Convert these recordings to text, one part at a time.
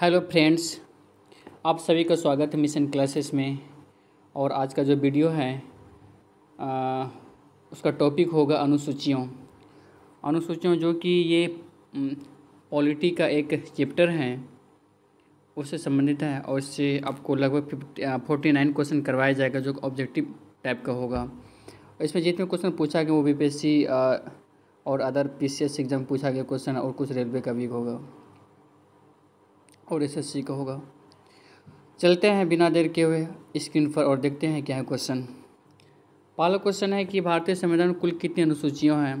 Hello friends आप सभी का स्वागत है मिशन क्लासेस में और आज का जो वीडियो है आ, उसका टॉपिक होगा अनुसूचियों अनुसूचियों जो कि ये पॉलिटी का एक चैप्टर है उससे संबंधित है और इससे आपको लगभग फिफ्टी फोर्टी नाइन क्वेश्चन करवाया जाएगा जो ऑब्जेक्टिव टाइप का होगा इसमें जितने क्वेश्चन पूछा गया वो बी और अदर पी एग्ज़ाम पूछा गया क्वेश्चन और कुछ रेलवे का भी होगा और एसएससी का होगा चलते हैं बिना देर के हुए स्क्रीन पर और देखते हैं क्या है क्वेश्चन पहला क्वेश्चन है कि भारतीय संविधान कुल कितनी अनुसूचियाँ हैं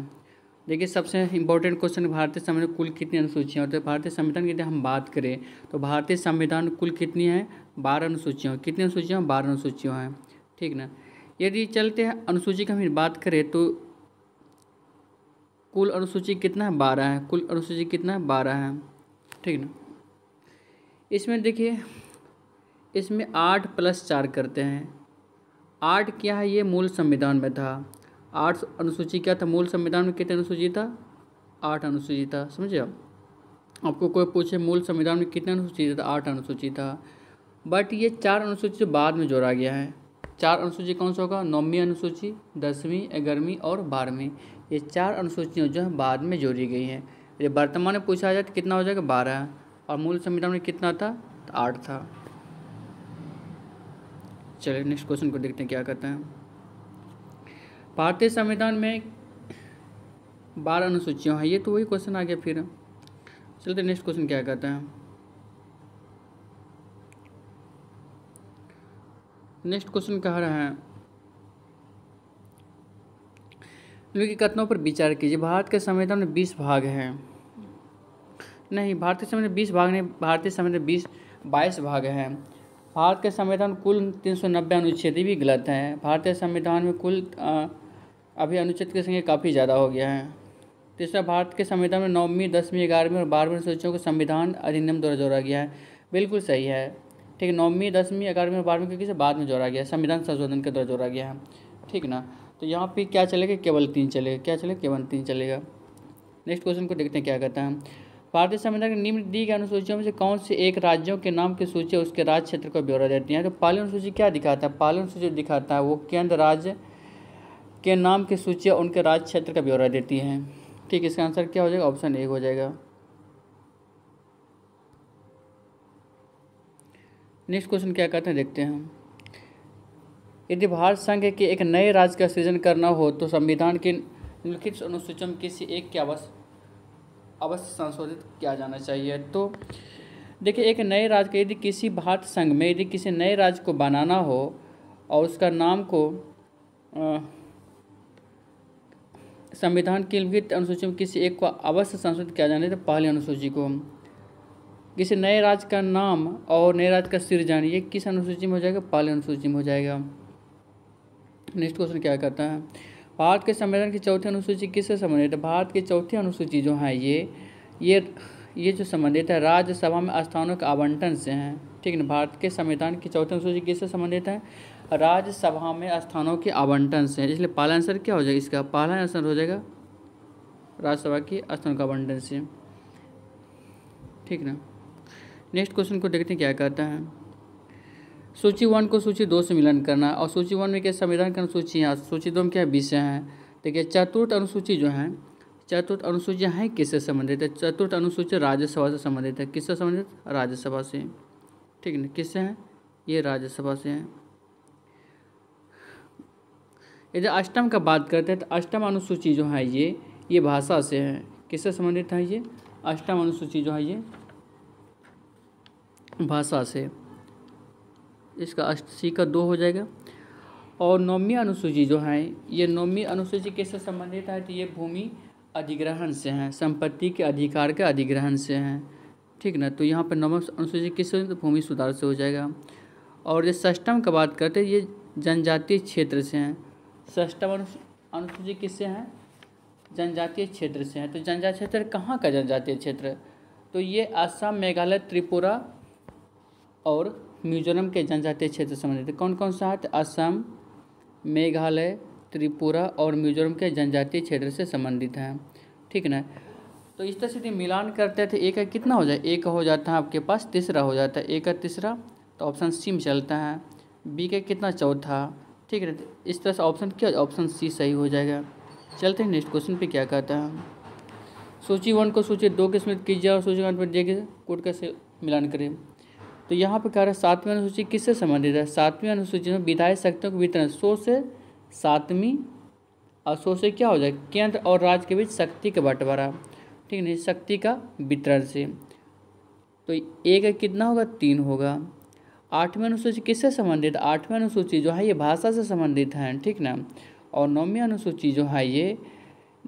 देखिए सबसे इम्पोर्टेंट क्वेश्चन भारतीय संविधान कुल कितनी अनुसूचियाँ तो भारतीय संविधान की हम बात करें तो भारतीय संविधान कुल कितनी है बारह अनुसूचियाँ कितनी अनुसूचियाँ बारह अनुसूचियाँ हैं ठीक ना यदि चलते हैं अनुसूची की हम बात करें तो कुल अनुसूची कितना है बारह है कुल अनुसूची कितना है बारह है ठीक ना इसमें देखिए इसमें आठ प्लस चार करते हैं आठ क्या है ये मूल संविधान में था आठ अनुसूची क्या था मूल संविधान में कितने अनुसूची था आठ अनुसूची था समझे आप आपको कोई पूछे मूल संविधान में कितने अनुसूची था आठ अनुसूची था बट ये चार अनुसूची बाद में जोड़ा गया है चार अनुसूची कौन सा होगा नौवीं अनुसूची दसवीं ग्यारहवीं और बारहवीं ये चार अनुसूचियाँ जो है बाद में जोड़ी गई हैं ये वर्तमान में पूछा जाए तो कितना हो जाएगा बारह और मूल संविधान में कितना था तो आठ था चलिए नेक्स्ट क्वेश्चन को देखते हैं क्या कहते हैं भारतीय संविधान में बारह अनुसूचियाँ हैं ये तो वही क्वेश्चन आ गया फिर चलते नेक्स्ट क्वेश्चन क्या कहते हैं नेक्स्ट क्वेश्चन कह रहे हैं इनकी कथनों पर विचार कीजिए भारत के संविधान में बीस भाग हैं नहीं भारतीय संविधान बीस भाग नहीं भारतीय संविधान बीस बाईस भाग हैं भारत के संविधान कुल तीन सौ नब्बे अनुच्छेद भी गलत हैं भारतीय संविधान में कुल अभी अनुच्छेद की संख्या काफ़ी ज़्यादा हो गया है तीसरा भारत के संविधान में नौवीं दसवीं ग्यारहवीं और बारहवीं अनुसूचियों को संविधान अधिनियम द्वारा जोड़ा गया है बिल्कुल सही है ठीक है नौवीं दसवीं ग्यारहवीं और बारहवीं क्योंकि बाद में जोड़ा गया है संविधान संशोधन के द्वारा जोड़ा गया है ठीक ना तो यहाँ पे क्या चलेगा केवल तीन चलेगा क्या चलेगा केवल तीन चलेगा नेक्स्ट क्वेश्चन को देखते हैं क्या कहता है भारतीय संविधान के निम्न दी गई अनुसूचियों में से कौन से एक राज्यों के नाम की सूची उसके राज्य क्षेत्र को ब्यौरा देती है तो पाली अनुसूची क्या दिखाता है पाली अनुसूची दिखाता है वो केंद्र राज्य के नाम की सूची उनके राज्य क्षेत्र का ब्यौरा देती है ठीक इसका आंसर क्या हो जाएगा ऑप्शन ए हो जाएगा नेक्स्ट क्वेश्चन क्या कहते हैं देखते हैं यदि भारत संघ के एक नए राज्य का सृजन करना हो तो संविधान के निम्नलिखित अनुसूचियों में किसी एक की आवश्यकता अवश्य संशोधित किया जाना चाहिए तो देखिए एक नए राज्य का यदि किसी भारत संघ में यदि किसी नए राज्य को बनाना हो और उसका नाम को संविधान के लिखित अनुसूची में किसी एक को अवश्य संशोधित किया जाना चाहिए तो पहली अनुसूची को किसी नए राज्य का नाम और नए राज्य का सिर जान ये किस अनुसूची में हो जाएगा पहली अनुसूची में हो जाएगा नेक्स्ट क्वेश्चन क्या कहता है भारत के संविधान की चौथी अनुसूची किससे संबंधित है भारत की चौथी अनुसूची जो है ये ये ये जो संबंधित है राज्यसभा में स्थानों के आवंटन से हैं ठीक है भारत के संविधान की चौथी अनुसूची किससे संबंधित है राज्यसभा में स्थानों के आवंटन से इसलिए पहला आंसर क्या हो जाएगा इसका पहला आंसर हो जाएगा राज्यसभा की स्थानों का आवंटन से ठीक ना नेक्स्ट क्वेश्चन को देखते हैं क्या कहता है सूची वन को सूची दो से मिलन करना और सूची वन में क्या संविधान की अनुसूची है सूची दो में क्या विषय है देखिए तो चतुर्थ अनुसूची जो है चतुर्थ अनुसूची है किससे संबंधित है चतुर्थ अनुसूची राज्यसभा से संबंधित है किससे संबंधित राज्यसभा से ठीक है ना किससे हैं ये राज्यसभा से हैं यदि अष्टम का बात करते हैं तो अष्टम अनुसूची जो है ये ये भाषा से है किससे संबंधित है ये अष्टम अनुसूची जो है ये भाषा से इसका अस्सी का दो हो जाएगा और नौमी अनुसूची जो है ये नौमी अनुसूची किससे संबंधित है तो ये भूमि अधिग्रहण से हैं संपत्ति के अधिकार के अधिग्रहण से हैं ठीक ना तो यहाँ पर नवम अनुसूची किस तो भूमि सुधार से हो जाएगा और ये सष्टम का बात करते हैं ये जनजातीय क्षेत्र से हैं सष्टम अनुसूची किससे हैं जनजातीय क्षेत्र से हैं तो जनजातीय क्षेत्र कहाँ का जनजातीय क्षेत्र तो ये असम मेघालय त्रिपुरा और मिजोरम के जनजातीय क्षेत्र से संबंधित कौन कौन सा है असम मेघालय त्रिपुरा और मिजोरम के जनजातीय क्षेत्र से संबंधित हैं ठीक ना तो इस तरह से मिलान करते थे तो एक का कितना हो जाए एक हो जाता है आपके पास तीसरा हो जाता है एक का तीसरा तो ऑप्शन सी में चलता है बी का कितना चौथा ठीक है इस तरह से ऑप्शन क्या ऑप्शन सी सही हो जाएगा चलते हैं नेक्स्ट क्वेश्चन पे क्या कहता है सूची वन को सूची दो के सम्मिलित कीजिए और सूची वन पर देखिए कोट कोड का से मिलान करें तो यहाँ पर कह रहे हैं सातवीं अनुसूची किससे संबंधित है सातवीं अनुसूची में विधायी शक्तियों के वितरण सौ से सातवीं और सो से क्या हो जाए केंद्र और राज्य के बीच शक्ति का बंटवारा ठीक नहीं शक्ति का वितरण से तो एक कितना होगा तीन होगा आठवीं अनुसूची किससे संबंधित आठवीं अनुसूची जो है ये भाषा से संबंधित है ठीक ना और नौवीं अनुसूची जो है ये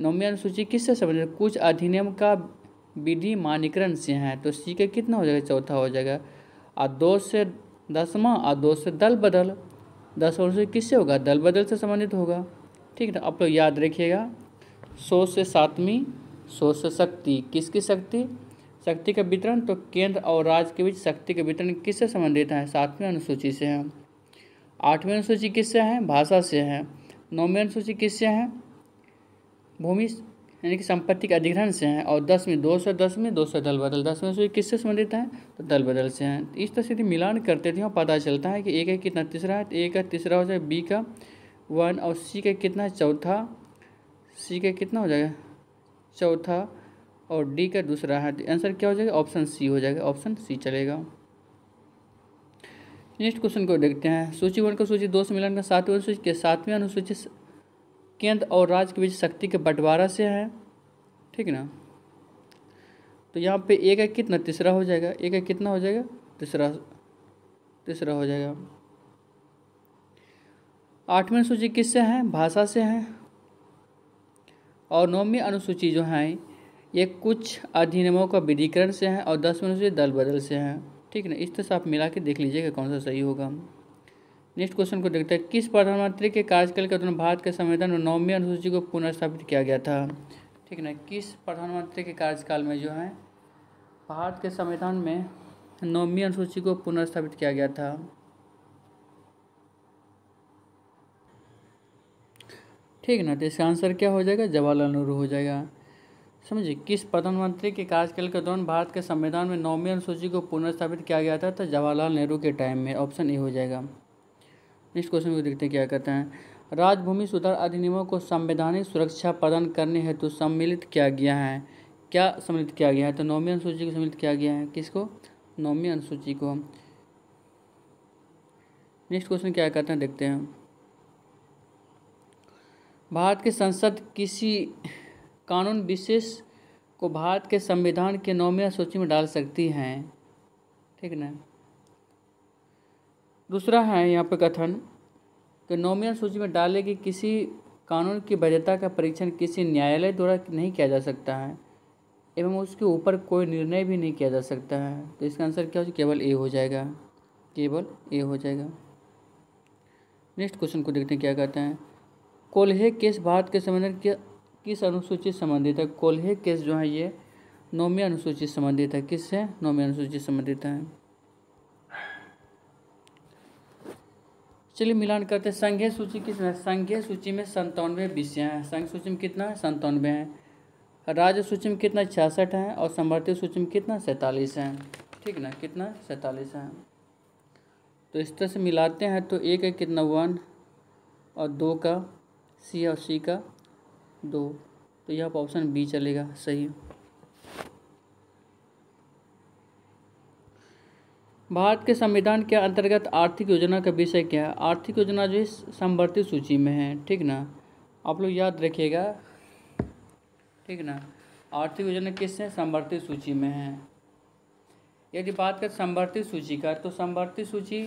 नौवीं अनुसूची किससे संबंधित कुछ अधिनियम का विधि मानीकरण से हैं तो सी का कितना हो जाएगा चौथा हो जाएगा आ दो से दसवा और दो से दल बदल दस और से किससे होगा दल बदल से संबंधित होगा ठीक है तो आप लोग याद रखिएगा सौ से सातवीं सौ से शक्ति किसकी शक्ति शक्ति का वितरण तो केंद्र और राज्य के बीच शक्ति के वितरण किससे संबंधित है सातवीं अनुसूची से है आठवीं अनुसूची किससे है भाषा से है नौवीं अनुसूची किससे है भूमि यानी कि संपत्ति के अधिग्रहण से हैं और दस में दो सौ दस में दो सौ दल बदल दस में सूर्य किससे संबंधित है तो दल बदल से हैं इस तरह से यदि मिलान करते थे तो पता चलता है कि ए का कितना तीसरा है तो ए का तीसरा हो जाएगा बी का वन और सी का कितना चौथा सी का कितना हो जाएगा चौथा और डी का दूसरा है तो आंसर क्या हो जाएगा ऑप्शन सी हो जाएगा ऑप्शन सी चलेगा नेक्स्ट क्वेश्चन को देखते हैं सूची वन का सूची दो से मिलान का सातवें अनुसूची के सातवें अनुसूची केंद्र और राज्य के बीच शक्ति के बंटवारा से है ठीक ना तो यहाँ पे एक है कितना तीसरा हो जाएगा एक है कितना हो जाएगा तीसरा तीसरा हो जाएगा आठवीं अनुसूची किससे है भाषा से है और नौवीं अनुसूची जो है ये कुछ अधिनियमों का विधिकरण से है और दसवीं अनुसूची दल बदल से है ठीक ना इस तरह से आप मिला के देख लीजिएगा कौन सा सही होगा नेक्स्ट क्वेश्चन को देखते हैं किस प्रधानमंत्री के कार्यकाल के दौरान भारत के संविधान में नौवीं अनुसूची को पुनर्स्थापित किया गया था ठीक ना किस प्रधानमंत्री के कार्यकाल में जो है भारत के संविधान में नौवीं अनुसूची को पुनर्स्थापित किया गया था ठीक ना तो इसका आंसर क्या हो जाएगा जवाहरलाल नेहरू हो जाएगा समझिए किस प्रधानमंत्री के कार्यकाल के दौरान भारत के संविधान में नौवीं अनुसूची को पुनर्स्थापित किया गया था तो जवाहरलाल नेहरू के टाइम में ऑप्शन ए हो जाएगा नेक्स्ट क्वेश्चन को देखते हैं क्या कहते हैं राजभूमि सुधार अधिनियमों को संवैधानिक सुरक्षा प्रदान करने हेतु सम्मिलित किया गया है क्या सम्मिलित किया गया है तो नौवीं अनुसूची को सम्मिलित किया गया है किसको नौवीं अनुसूची को नेक्स्ट क्वेश्चन क्या कहते हैं देखते हैं भारत की संसद किसी कानून विशेष को भारत के संविधान के नौवीं अनुसूची में डाल सकती हैं ठीक ना दूसरा है यहाँ पे कथन कि नोमिनल सूची में डाले कि किसी कानून की वैधता का परीक्षण किसी न्यायालय द्वारा नहीं किया जा सकता है एवं उसके ऊपर कोई निर्णय भी नहीं किया जा सकता है तो इसका आंसर क्या हो केवल ए हो जाएगा केवल ए हो जाएगा नेक्स्ट क्वेश्चन को देखते हैं क्या कहते हैं कोल्हे केस भारत के संबंधन के किस अनुसूची संबंधित है कोल्हे केस जो है ये नौमी अनुसूची संबंधित है किससे नौमी अनुसूची संबंधित है चलिए मिलान करते हैं संघीय सूची किस में संघीय सूची में संतानवे विषय हैं संघ सूची में कितना है संतानवे हैं राज्य सूची में कितना छियासठ हैं और समर्थित सूची में कितना सैंतालीस हैं ठीक ना कितना सैंतालीस हैं तो इस तरह से मिलाते हैं तो एक है कितना वन और दो का सी और सी का दो तो यह ऑप्शन बी चलेगा सही भारत के संविधान के अंतर्गत आर्थिक योजना का विषय क्या है आर्थिक योजना जो है संवर्ती सूची में है ठीक ना आप लोग याद रखिएगा ठीक ना आर्थिक योजना किस है संवर्ती सूची में है यदि बात करें संवर्ती सूची का तो संवर्ती सूची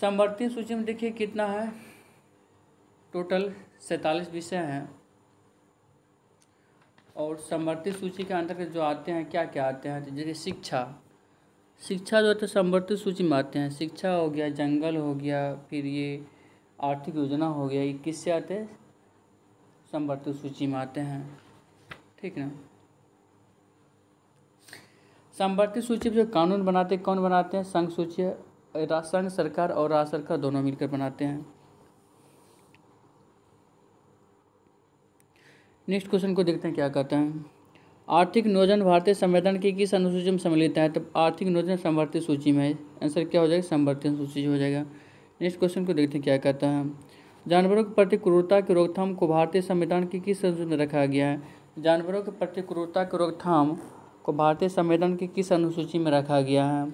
संवर्ती सूची में देखिए कितना है टोटल सैंतालीस विषय हैं और संवर्ती सूची के अंतर्गत जो आते हैं क्या क्या आते हैं जैसे शिक्षा शिक्षा जो तो है संवर्धित सूची में आते हैं शिक्षा हो गया जंगल हो गया फिर ये आर्थिक योजना हो गया ये किससे आते हैं संवर्धित सूची में आते हैं ठीक ना संवर्धित सूची जो कानून बनाते कौन बनाते हैं संघ सूची संघ सरकार और राज्य सरकार दोनों मिलकर बनाते हैं नेक्स्ट क्वेश्चन को देखते हैं क्या कहते हैं आर्थिक नियोजन भारतीय संविधान की किस अनुसूची में सम्मिलित है तो आर्थिक नियोजन संवर्ती सूची में है आंसर क्या हो जाएगा संवर्ती सूची हो जाएगा नेक्स्ट क्वेश्चन को देखते हैं क्या कहता है जानवरों के प्रति क्रूरता की रोकथाम को भारतीय संविधान की किस अनुसूची में रखा गया है जानवरों के प्रति क्रूरता की रोकथाम को भारतीय संविधान की किस अनुसूची में रखा गया है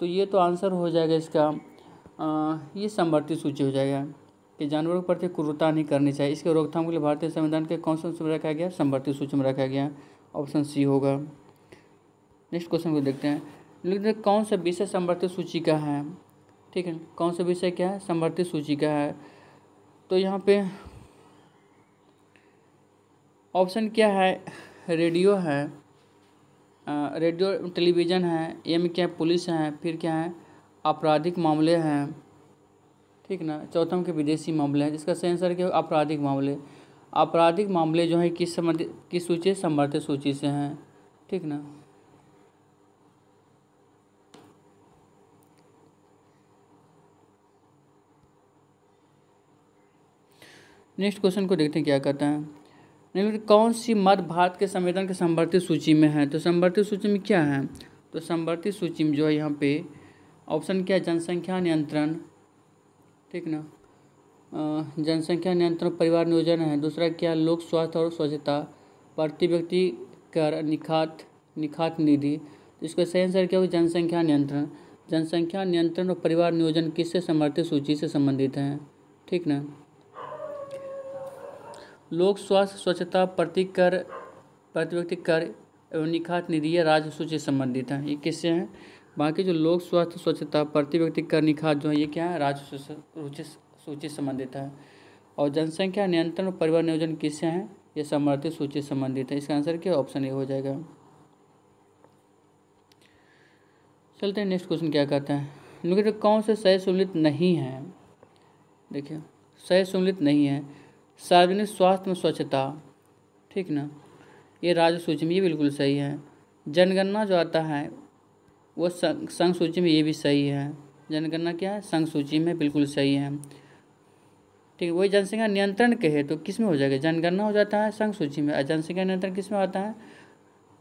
तो ये तो आंसर हो जाएगा इसका ये संवर्ती सूची हो जाएगा कि जानवरों के प्रति क्रूरता नहीं करनी चाहिए इसके रोकथाम के लिए भारतीय संविधान के कौन से में रखा गया संवर्ती सूची में रखा गया है ऑप्शन सी होगा नेक्स्ट क्वेश्चन को देखते हैं लिखते हैं कौन सा विषय संवर्तित सूची का है ठीक है कौन सा विषय क्या है संवर्तित सूची का है तो यहाँ पे ऑप्शन क्या है रेडियो है रेडियो टेलीविज़न है एम क्या है पुलिस है फिर क्या है आपराधिक मामले हैं ठीक ना चौथम के विदेशी मामले हैं जिसका सही आंसर क्या है आपराधिक मामले आपराधिक मामले जो हैं किस संबंधित किस सूची समर्थित सूची से हैं ठीक ना नेक्स्ट क्वेश्चन को देखते हैं क्या कहते हैं निम्नलिखित कौन सी मत भारत के संविधान के संवर्धित सूची में है तो संवर्धित सूची में क्या है तो संवर्धित सूची में जो है यहाँ पे ऑप्शन क्या है जनसंख्या नियंत्रण ठीक ना जनसंख्या नियंत्रण परिवार नियोजन है दूसरा क्या लोक स्वास्थ्य और स्वच्छता प्रति व्यक्ति कर निखात निखात निधि इसका सही आंसर क्या होगा जनसंख्या नियंत्रण जनसंख्या नियंत्रण और परिवार नियोजन किससे समर्थित सूची से संबंधित हैं ठीक ना लोक स्वास्थ्य स्वच्छता प्रति कर प्रति व्यक्ति कर एवं निखात निधि या राज्य सूची से संबंधित हैं ये किससे हैं बाकी जो लोक स्वास्थ्य स्वच्छता प्रति व्यक्ति कर निखात जो है ये क्या है राज्य सूची सूची संबंधित है और जनसंख्या नियंत्रण और परिवार नियोजन किससे हैं ये समर्थित सूची संबंधित है इसका आंसर क्या ऑप्शन ए हो जाएगा चलते हैं नेक्स्ट क्वेश्चन क्या कहते हैं निम्नलिखित कौन से सही सम्मिलित नहीं है देखिए सही सम्मिलित नहीं है सार्वजनिक स्वास्थ्य में स्वच्छता ठीक ना ये राज्य सूची में ये बिल्कुल सही है जनगणना जो आता है वो संघ सूची में ये भी सही है जनगणना क्या है संघ सूची में बिल्कुल सही है ठीक है वही जनसंख्या नियंत्रण के है तो किस में हो जाएगा जनगणना हो जाता है संघ सूची में जनसंख्या नियंत्रण किस में आता है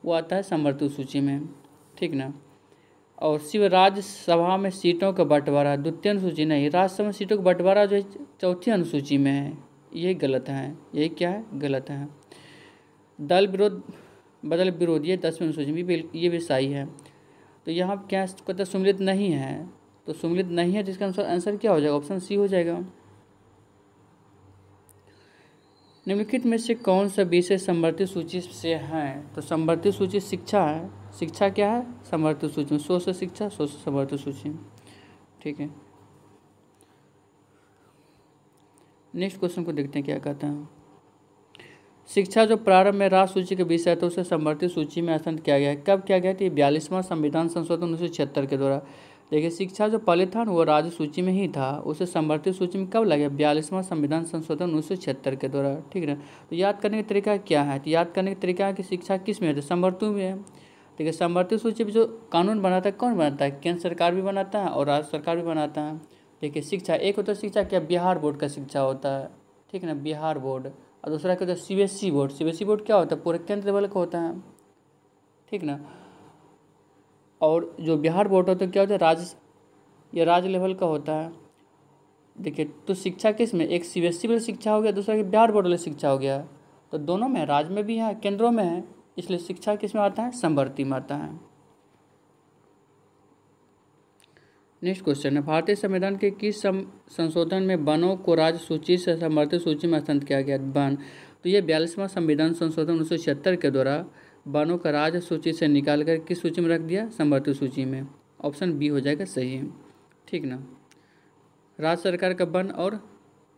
वो आता है समर्थ सूची में ठीक ना और शिव राज्यसभा में सीटों का बंटवारा द्वितीय अनुसूची नहीं राज्यसभा में सीटों का बंटवारा जो है चौथी अनुसूची में है ये गलत है ये क्या है गलत है दल विरोध बदल विरोध ये दसवीं अनुसूची में भी ये भी सही है तो यहाँ क्या कहते सुमिलित नहीं है तो सुमिलित नहीं है जिसका तो आंसर क्या हो जाएगा ऑप्शन सी हो जाएगा निम्नलिखित में से कौन सा विषय संवर्धित सूची से हैं तो संवर्धित सूची शिक्षा है शिक्षा क्या है संवर्धित सूची में सौ शिक्षा सौ से सूची में ठीक है नेक्स्ट क्वेश्चन को देखते हैं क्या कहते हैं शिक्षा जो प्रारंभ में राष्ट्र सूची का विषय था उसे संवर्धित सूची में स्थान किया गया है कब किया गया था ये बयालीसवां संविधान संशोधन उन्नीस के द्वारा देखिए शिक्षा जो पहले था ना वो राज्य सूची में ही था उसे समवर्ती सूची में कब लगे बयालीसवां संविधान संशोधन उन्नीस सौ छिहत्तर के द्वारा ठीक है तो याद करने का तरीका क्या है तो याद करने का तरीका है कि शिक्षा किस में है तो में है ठीक है समवर्ती सूची में जो कानून बनाता है कौन बनाता है केंद्र सरकार भी बनाता है और राज्य सरकार भी बनाता है देखिए शिक्षा एक होता है शिक्षा क्या बिहार बोर्ड का शिक्षा होता है ठीक है ना बिहार बोर्ड और दूसरा क्या होता है सी बोर्ड सी बोर्ड क्या होता है पूरे केंद्र लेवल का होता है ठीक ना और जो बिहार बोर्ड होता है क्या होता है राज्य या राज्य लेवल का होता है देखिए तो शिक्षा किस में एक सी बी एस सी वाली शिक्षा हो गया दूसरा कि बिहार बोर्ड वाली शिक्षा हो गया तो दोनों में राज्य में भी है केंद्रों में है इसलिए शिक्षा किस में आता है संवर्ती में आता है नेक्स्ट क्वेश्चन है भारतीय संविधान के किस संशोधन में वनों को राज्य सूची से संवर्ती सूची में स्थान किया गया वन तो ये बयालीसवां संविधान संशोधन उन्नीस के द्वारा बनों का राज सूची से निकाल कर किस सूची में रख दिया समर्थित सूची में ऑप्शन बी हो जाएगा सही ठीक ना राज्य सरकार का वन और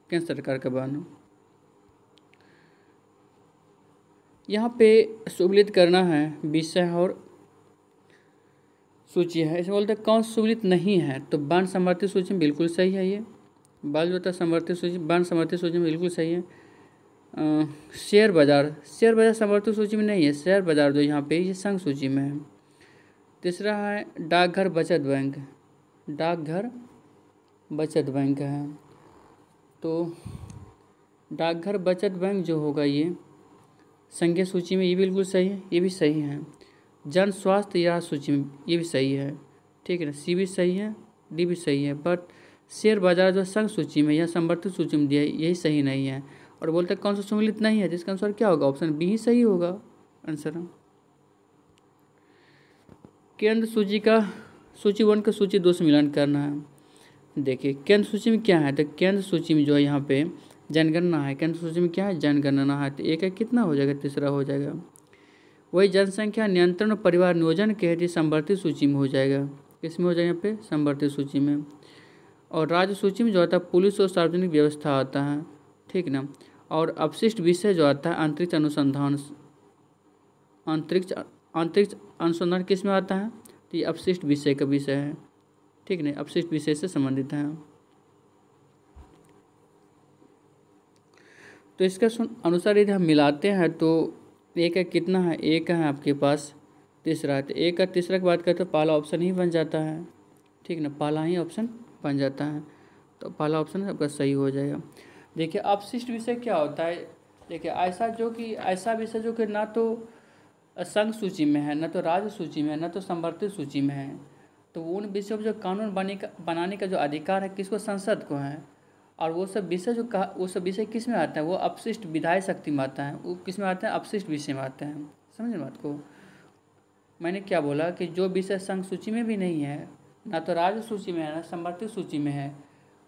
केंद्र सरकार का वन यहाँ पे सुमिलित करना है विषय और सूची है इसमें बोलते हैं कौन सम्मिलित नहीं है तो वन समर्थित सूची में बिल्कुल सही है ये बाल जो होता है समर्थित सूची वन समर्थित सूची में बिल्कुल सही है शेयर बाज़ार शेयर बाज़ार समर्थन सूची में नहीं है शेयर बाज़ार जो यहाँ पे ये संघ सूची में है तीसरा है डाकघर बचत बैंक डाकघर बचत बैंक है तो डाकघर बचत बैंक जो होगा ये संघीय सूची में ये बिल्कुल सही है ये भी सही है जन स्वास्थ्य या सूची में ये भी सही है ठीक है ना सी भी सही है डी भी सही है बट शेयर बाजार जो संघ सूची में या समर्थित सूची में दिया यही सही नहीं है और बोलता है कौन सा सुमिलित नहीं है जिसका आंसर क्या होगा ऑप्शन बी ही सही होगा आंसर केंद्र सूची का सूची वन का सूची दो से मिलान करना है देखिए केंद्र सूची में क्या है तो केंद्र सूची में जो है यहाँ पे जनगणना है केंद्र सूची में क्या है जनगणना है तो एक है कितना हो जाएगा तीसरा हो जाएगा वही जनसंख्या नियंत्रण और परिवार नियोजन के है संवर्ती सूची में हो जाएगा इसमें हो जाएगा यहाँ पे संवर्ती सूची में और राज्य सूची में जो आता है पुलिस और सार्वजनिक व्यवस्था आता है ठीक ना और अपशिष्ट विषय जो आता है अंतरिक्ष अनुसंधान अंतरिक्ष अंतरिक्ष अनुसंधान किस में आता है तो ये अपशिष्ट विषय का विषय है ठीक नहीं अपशिष्ट विषय से संबंधित है तो इसका अनुसार यदि हम मिलाते हैं तो एक है कितना है एक है आपके पास तीसरा है तो एक का तीसरा की बात करें तो पहला ऑप्शन ही बन जाता है ठीक ना पहला ही ऑप्शन बन जाता है तो पहला ऑप्शन आपका सही हो जाएगा देखिए अपशिष्ट विषय क्या होता है देखिए ऐसा जो कि ऐसा विषय जो कि ना तो संघ सूची में है ना तो राज्य सूची में है ना तो संवर्तित सूची में है तो उन विषयों पर जो कानून बने का बनाने का जो अधिकार है किसको संसद को है और वो सब विषय जो कहा वो सब विषय किस में आते हैं वो अपशिष्ट विधायी शक्ति में आता है वो किस में आते हैं अपशिष्ट विषय में आते हैं समझ बात को मैंने क्या बोला कि जो विषय संघ सूची में भी नहीं है ना तो राज्य सूची में है ना संवर्तित सूची में है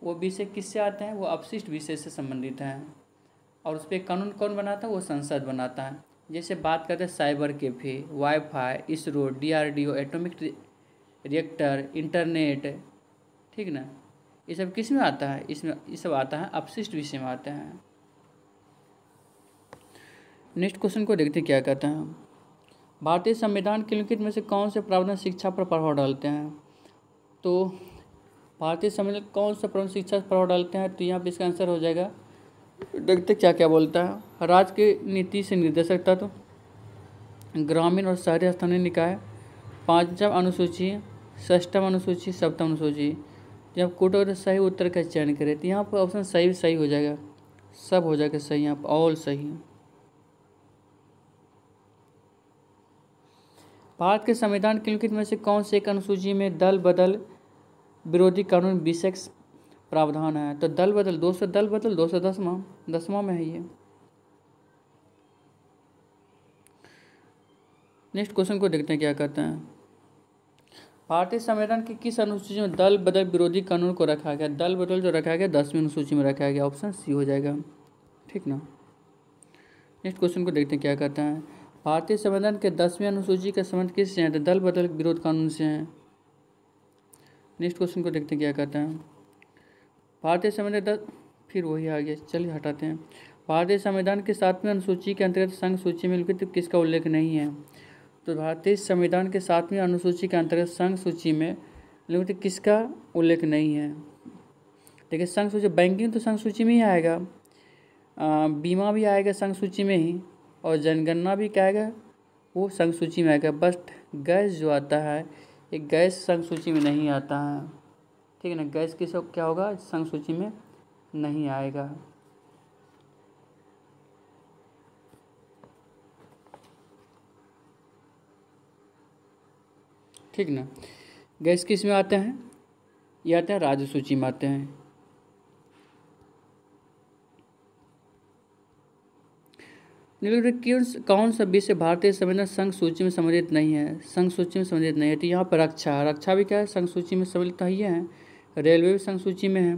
वो विषय किससे आते हैं वो अपशिष्ट विषय से संबंधित हैं और उस पर कानून कौन बनाता है वो संसद बनाता है जैसे बात करते हैं cyber cafe wifi ISRO DRDO atomic reactor internet ठीक ना ये सब किस में आता है इसमें ये सब आता है अपशिष्ट विषय में आते हैं नेक्स्ट क्वेश्चन को देखते क्या कहते हैं भारतीय संविधान के लिखित में से कौन से प्रावधान शिक्षा पर प्रभाव डालते हैं तो भारतीय संविधान कौन सा प्रमुख शिक्षा प्रभाव डालते हैं तो यहाँ पर इसका आंसर हो जाएगा देखते क्या क्या बोलता है राज्य की नीति से निर्देशक तत्व ग्रामीण और शहरी स्थानीय निकाय पाँचम अनुसूची षष्टम अनुसूची सप्तम अनुसूची जब कोटो तो सही उत्तर का चयन करें तो यहाँ पर ऑप्शन सही सही हो जाएगा सब हो जाएगा सही यहाँ पर ऑल सही भारत के संविधान के लिखित में से कौन से एक अनुसूची में दल बदल विरोधी कानून विशेष प्रावधान है तो दल बदल दो सौ दल बदल दो सौ दसवा दसवा में है ये नेक्स्ट क्वेश्चन को देखते हैं क्या कहते हैं भारतीय संविधान की किस अनुसूची में दल बदल विरोधी कानून को रखा गया दल बदल जो रखा गया दसवीं अनुसूची में रखा गया ऑप्शन सी हो जाएगा ठीक ना नेक्स्ट क्वेश्चन को देखते हैं क्या कहते हैं भारतीय संविधान के दसवीं अनुसूची के संबंध किससे हैं तो दल बदल विरोध कानून से हैं नेक्स्ट क्वेश्चन को देखते हैं क्या कहता है भारतीय संविधान फिर वही आ गया चलिए हटाते हैं भारतीय संविधान के सातवें अनुसूची के अंतर्गत संघ सूची में उल्लिखित किसका उल्लेख नहीं है तो भारतीय संविधान के सातवें अनुसूची के अंतर्गत संघ सूची में उल्लिखित किसका उल्लेख नहीं है देखिए संघ सूची बैंकिंग तो संघ सूची में ही आएगा बीमा भी आएगा संघ सूची में ही और जनगणना भी क्या आएगा वो संघ सूची में आएगा बस गैस जो आता है ये गैस संघ सूची में नहीं आता है ठीक है ना गैस की सब क्या होगा संघ सूची में नहीं आएगा ठीक ना गैस किस में आते हैं ये आते हैं राज्य सूची में आते हैं निम्नलिखित कौन सा विषय भारतीय संविधान संघ सूची में सम्मिलित नहीं है संघ सूची में सम्मिलित नहीं है तो यहाँ पर रक्षा रक्षा भी क्या है संघ सूची में सम्मिलित ही है रेलवे भी संघ सूची में है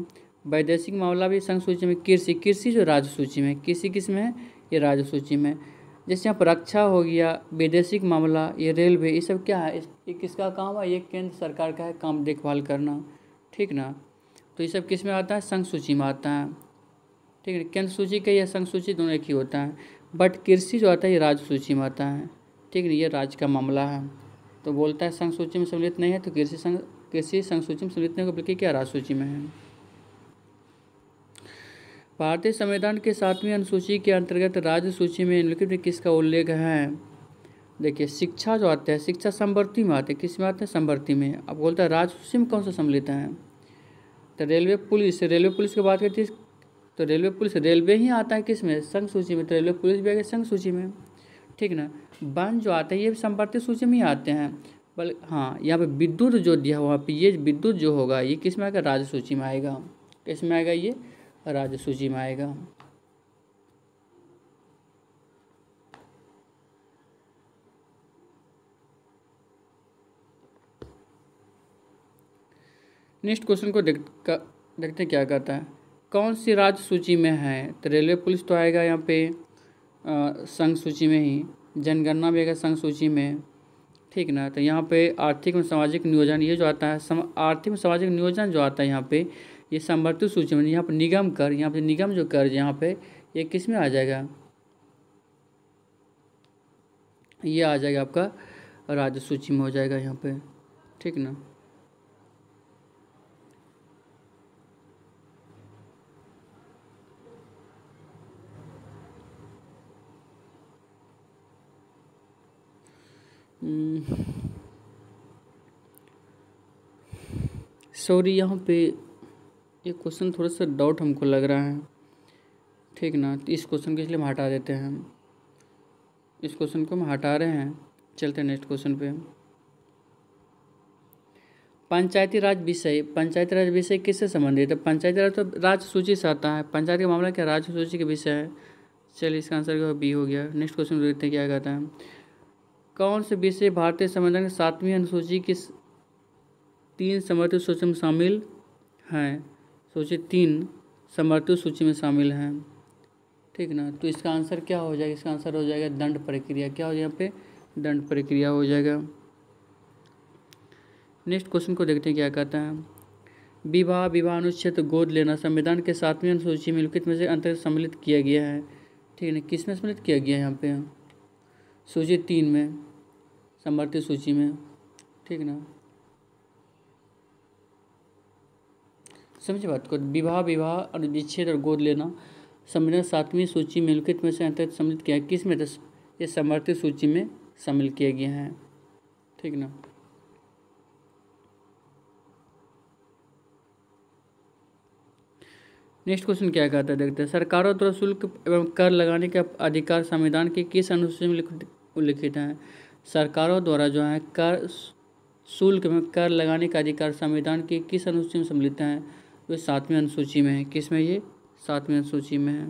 वैदेशिक मामला भी संघ सूची में कृषि कृषि जो राज्य सूची में कृषि किस में है ये राज्य सूची में जैसे यहाँ पर रक्षा हो गया वैदेशिक मामला ये रेलवे ये सब क्या है ये किसका काम है ये केंद्र सरकार का है काम देखभाल करना ठीक ना तो ये सब किस में आता है संघ सूची में आता है ठीक है केंद्र सूची का या संघ सूची दोनों एक ही होता है बट कृषि जो आता है ये राज्य सूची में आता है ठीक है ये राज्य का मामला है तो बोलता है संघ सूची में सम्मिलित नहीं है तो कृषि संघ कृषि संघ सूची में सम्मिलित नहीं बल्कि क्या राज्य सूची में है भारतीय संविधान के सातवीं अनुसूची के अंतर्गत राज्य सूची में निम्नलिखित किसका उल्लेख है देखिए शिक्षा जो आते हैं शिक्षा संवर्ती में आते हैं किस में आते हैं संवर्ती में अब बोलता है राज्य सूची में कौन सा सम्मिलित है तो रेलवे पुलिस रेलवे पुलिस की बात करती है तो रेलवे पुलिस रेलवे ही आता है किस में संघ सूची में तो रेलवे पुलिस भी आ गया संघ सूची में ठीक ना वन जो आते हैं ये संपर्तित सूची में ही आते हैं बल हाँ यहाँ पे विद्युत जो दिया हुआ पे ये विद्युत जो होगा ये किस में आएगा राज्य सूची में आएगा किस में आएगा ये राज्य सूची में आएगा नेक्स्ट क्वेश्चन को देख देखते क्या कहता है कौन सी राज्य सूची में है तो रेलवे पुलिस तो आएगा यहाँ पे संघ सूची में ही जनगणना भी आएगा संघ सूची में ठीक ना तो यहाँ पे आर्थिक एवं सामाजिक नियोजन ये जो आता है सम, आर्थिक एवं सामाजिक नियोजन जो आता है यहाँ पे ये संवर्धित सूची में यहाँ पर निगम कर यहाँ पे निगम जो कर यहाँ पे ये किस में आ जाएगा ये आ जाएगा आपका राज्य सूची में हो जाएगा यहाँ पे ठीक ना सॉरी hmm. यहाँ पे ये क्वेश्चन थोड़ा सा डाउट हमको लग रहा है ठीक ना तो इस क्वेश्चन के इसलिए हम हटा देते हैं इस क्वेश्चन को हम हटा रहे हैं चलते हैं नेक्स्ट क्वेश्चन पे पंचायती राज विषय पंचायती राज विषय किससे संबंधित है पंचायती राज तो राज सूची से आता है पंचायत का मामला क्या राज सूची के विषय है चलिए इसका आंसर क्या बी हो गया नेक्स्ट क्वेश्चन देखते हैं क्या कहता है कौन से विषय भारतीय संविधान की सातवीं अनुसूची के तीन समर्थित सूची में शामिल हैं सूची तीन समर्थित सूची में शामिल हैं ठीक ना तो इसका आंसर क्या हो जाएगा इसका आंसर हो जाएगा दंड प्रक्रिया क्या हो जाएगा यहाँ पे दंड प्रक्रिया हो जाएगा नेक्स्ट क्वेश्चन को देखते हैं क्या कहता है विवाह विवाह अनुच्छेद गोद लेना संविधान के सातवीं अनुसूची में लिखित में से अंतर्गत सम्मिलित किया गया है ठीक है किसमें सम्मिलित किया गया है यहाँ पे सूची तीन में समर्थित सूची में ठीक ना समझे बात को विवाह विवाह और विच्छेद और गोद लेना सम्मिलित सातवीं सूची में उल्लिखित में से अंतर्गत सम्मिलित किया किस में दस तो ये समर्थित सूची में शामिल किया गया है ठीक ना नेक्स्ट क्वेश्चन क्या कहता है देखते हैं सरकारों द्वारा शुल्क एवं कर लगाने का अधिकार संविधान के किस अनुसूची में उल्लिखित हैं सरकारों द्वारा जो है कर शुल्क में कर लगाने का अधिकार संविधान की किस अनुसूची में सम्मिलित है वे सातवीं अनुसूची में है किस में ये सातवीं अनुसूची में है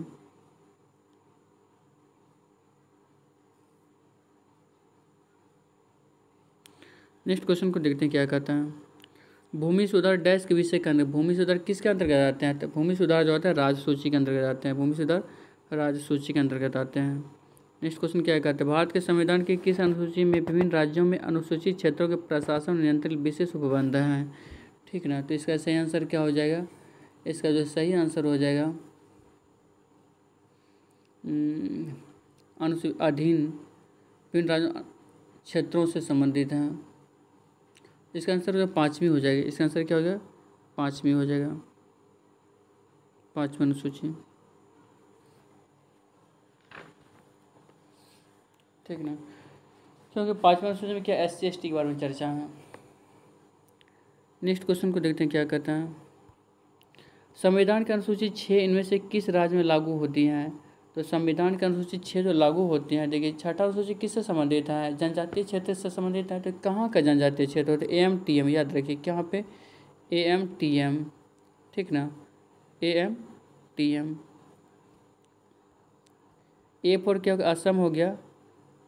नेक्स्ट क्वेश्चन को देखते हैं क्या कहता है भूमि सुधार डैश के विषय के अंदर भूमि सुधार किसके अंतर्गत आते हैं तो भूमि सुधार जो होता है राज्य सूची के अंतर्गत आते हैं भूमि सुधार राज्य सूची के अंतर्गत आते हैं नेक्स्ट क्वेश्चन क्या कहते हैं भारत के संविधान के किस अनुसूची में विभिन्न राज्यों में अनुसूचित क्षेत्रों के प्रशासन नियंत्रित विशेष उपबंध हैं ठीक ना तो इसका सही आंसर क्या हो जाएगा इसका जो सही आंसर हो जाएगा हम्म, अनुसू अधीन विभिन्न राज्य क्षेत्रों से संबंधित हैं इसका आंसर जो पाँचवीं हो जाएगा इसका आंसर क्या हो जाएगा पाँचवीं हो जाएगा पाँचवीं अनुसूची ठीक ना क्योंकि पाँचवा क्वेश्चन में क्या एस सी एस टी के बारे में चर्चा है नेक्स्ट क्वेश्चन को देखते हैं क्या कहते हैं संविधान की अनुसूची छः इनमें से किस राज्य में लागू होती है तो संविधान की अनुसूची छः जो लागू होती है देखिए छठा अनुसूची किससे संबंधित है जनजातीय क्षेत्र से संबंधित है तो कहाँ का जनजातीय क्षेत्र होता है ए एम टी एम याद रखिए कहाँ पे ए एम टी एम ठीक ना A M T M A four क्या हो गया असम हो गया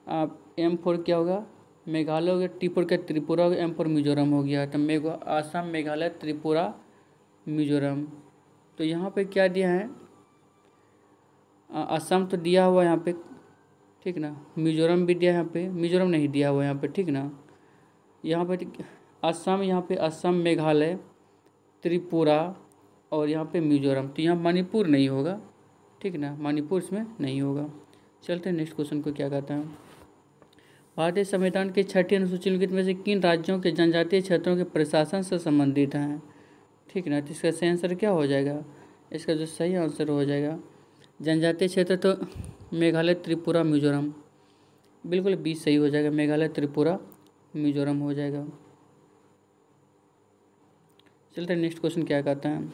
एम फोर क्या होगा मेघालय हो गया टी फोर क्या त्रिपुरा हो गया एम फोर मिजोरम हो गया तो मेघ आसाम मेघालय त्रिपुरा मिजोरम तो यहाँ पे क्या दिया है असम तो दिया हुआ यहाँ पे ठीक ना मिजोरम भी दिया यहाँ पे मिजोरम नहीं दिया हुआ यहाँ पे ठीक ना यहाँ पे असम यहाँ पे असम मेघालय त्रिपुरा और यहाँ पे मिजोरम तो यहाँ मणिपुर नहीं होगा ठीक ना मणिपुर इसमें नहीं होगा चलते हैं नेक्स्ट क्वेश्चन को क्या कहते हैं भारतीय संविधान के छठी अनुसूची लिखित में से किन राज्यों के जनजातीय क्षेत्रों के प्रशासन से संबंधित हैं ठीक ना तो इसका सही आंसर क्या हो जाएगा इसका जो सही आंसर हो जाएगा जनजातीय क्षेत्र तो मेघालय त्रिपुरा मिजोरम बिल्कुल बीस सही हो जाएगा मेघालय त्रिपुरा मिजोरम हो जाएगा चलते नेक्स्ट क्वेश्चन क्या कहते हैं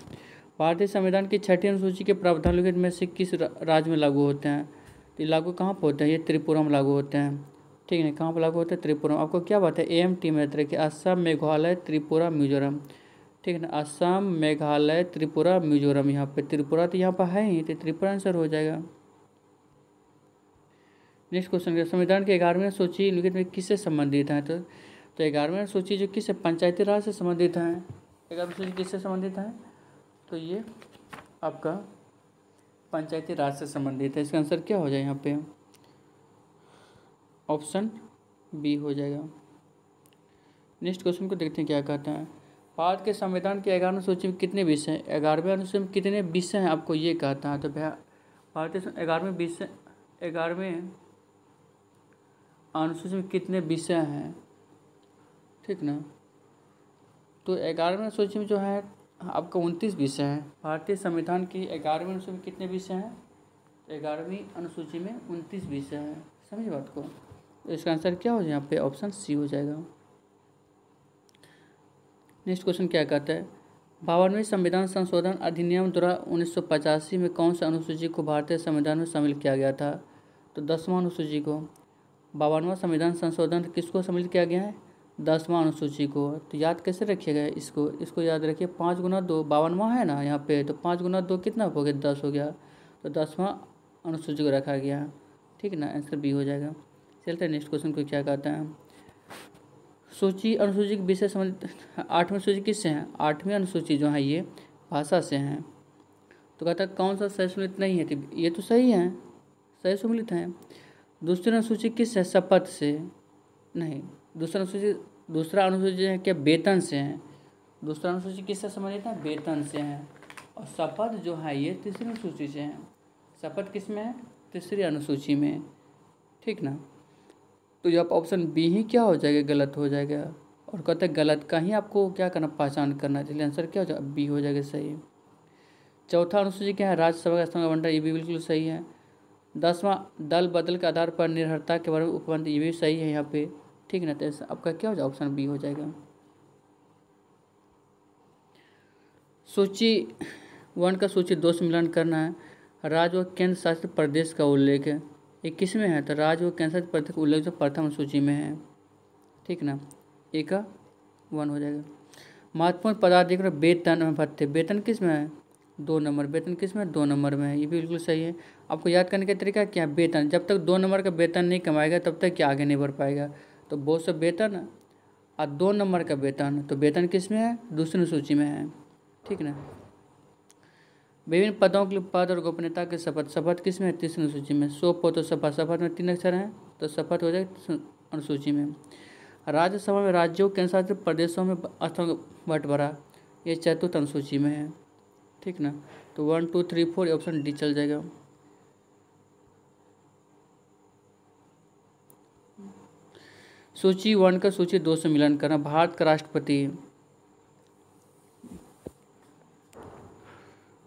भारतीय संविधान की छठी अनुसूची के प्रावधान लिखित में से किस राज्य में लागू होते हैं तो लागू कहाँ पर होते हैं ये त्रिपुरा में लागू होते हैं ठीक है कहाँ पर लागू होता है त्रिपुरा आपको क्या बात है एम टी में देखिए असम मेघालय त्रिपुरा मिजोरम ठीक है ना असम मेघालय त्रिपुरा मिजोरम यहाँ पे त्रिपुरा तो यहाँ पर है ही तो त्रिपुरा आंसर हो जाएगा नेक्स्ट क्वेश्चन संविधान के ग्यारहवीं सूची लिखित में किससे संबंधित है तो तो ग्यारहवीं सूची जो किससे पंचायती राज से संबंधित है ग्यारहवीं सूची किससे संबंधित है तो ये आपका पंचायती राज से संबंधित है इसका आंसर क्या हो जाए यहाँ पे ऑप्शन बी हो जाएगा नेक्स्ट क्वेश्चन को देखते हैं क्या कहते हैं भारत के संविधान के ग्यारहवें सूची में कितने विषय हैं ग्यारहवें अनुसूची में कितने विषय हैं आपको ये कहता है तो भैया भारतीय ग्यारहवें विषय ग्यारहवें अनुसूची में कितने विषय हैं ठीक ना तो ग्यारहवें अनुसूची में जो है आपका उनतीस विषय हैं भारतीय संविधान की ग्यारहवीं अनुसूची में कितने विषय हैं ग्यारहवीं अनुसूची में उनतीस विषय हैं समझ बात को तो इसका आंसर क्या हो जाएगा यहाँ पे ऑप्शन सी हो जाएगा नेक्स्ट क्वेश्चन क्या कहता है बावनवें संविधान संशोधन अधिनियम द्वारा उन्नीस में कौन सा अनुसूची को भारतीय संविधान में शामिल किया गया था तो दसवां अनुसूची को बावनवा संविधान संशोधन किसको शामिल किया गया है दसवां अनुसूची को तो याद कैसे रखिएगा इसको इसको याद रखिए पाँच गुना दो बावनवा है ना यहाँ पे तो पाँच गुना दो कितना हो गया दस हो गया तो दसवां अनुसूची को रखा गया ठीक है ना आंसर बी हो जाएगा चलते हैं नेक्स्ट क्वेश्चन को क्या कहते हैं सूची अनुसूची विषय संबंधित आठवीं सूची किससे हैं आठवीं अनुसूची जो है ये भाषा से हैं तो कहता है कौन सा सही सम्मिलित नहीं है तो ये तो सही है सही सम्मिलित हैं दूसरी अनुसूची किस है शपथ से नहीं दूसरा अनुसूची दूसरा अनुसूची है क्या वेतन से है दूसरा अनुसूची किससे संबंधित है वेतन से है और शपथ जो है ये तीसरी अनुसूची से है शपथ किस में है तीसरी अनुसूची में ठीक ना तो जब ऑप्शन बी ही क्या हो जाएगा गलत हो जाएगा और कहते हैं गलत का ही आपको क्या करना पहचान करना चाहिए आंसर क्या हो जाएगा बी हो जाएगा सही चौथा अनुसूची क्या है राज्यसभा का स्थान आवंटन ये भी बिल्कुल सही है दसवां दल बदल के आधार पर निर्भरता के बारे में उपबंध ये भी सही है यहाँ पे ठीक है ना तो आपका क्या हो जाएगा ऑप्शन बी हो जाएगा सूची वन का सूची दो से मिलान करना है राज्य व केंद्र शासित प्रदेश का उल्लेख है में है तो राज्य व कैंसर शासित उल्लेख प्रथम सूची में है ठीक ना एक का वन हो जाएगा महत्वपूर्ण पदाधिकार वेतन और भत्ते वेतन किस में है दो नंबर वेतन किस में दो नंबर में है ये भी बिल्कुल सही है आपको याद करने का तरीका क्या है वेतन जब तक दो नंबर का वेतन नहीं कमाएगा तब तक क्या आगे नहीं बढ़ पाएगा तो बहुत सा वेतन और दो नंबर का वेतन तो वेतन किस में है दूसरी सूची में है ठीक ना विभिन्न पदों के लिए पद और गोपनीयता के शपथ शपथ किस में है तीस अनुसूची में सो पो तो सपा शपथ में तीन अक्षर हैं तो शपथ हो जाएगी अनुसूची में राज्यसभा में राज्यों के अनुसार प्रदेशों में स्थान का बंटवारा ये चतुर्थ अनुसूची में है ठीक ना तो one two three four option D चल जाएगा सूची वन का सूची दो से मिलन करना भारत का राष्ट्रपति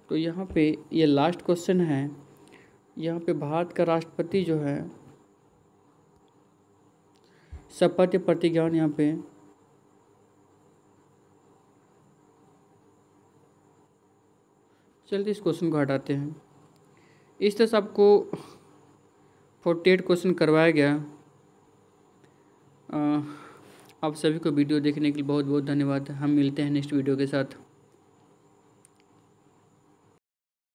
तो यहाँ पे ये लास्ट क्वेश्चन है यहाँ पे भारत का राष्ट्रपति जो है शपथ प्रतिज्ञान यहाँ पे चलते इस क्वेश्चन को हटाते हैं इस तरह से आपको फोर्टी एट क्वेश्चन करवाया गया आप सभी को वीडियो देखने के लिए बहुत बहुत धन्यवाद हम मिलते हैं नेक्स्ट वीडियो के साथ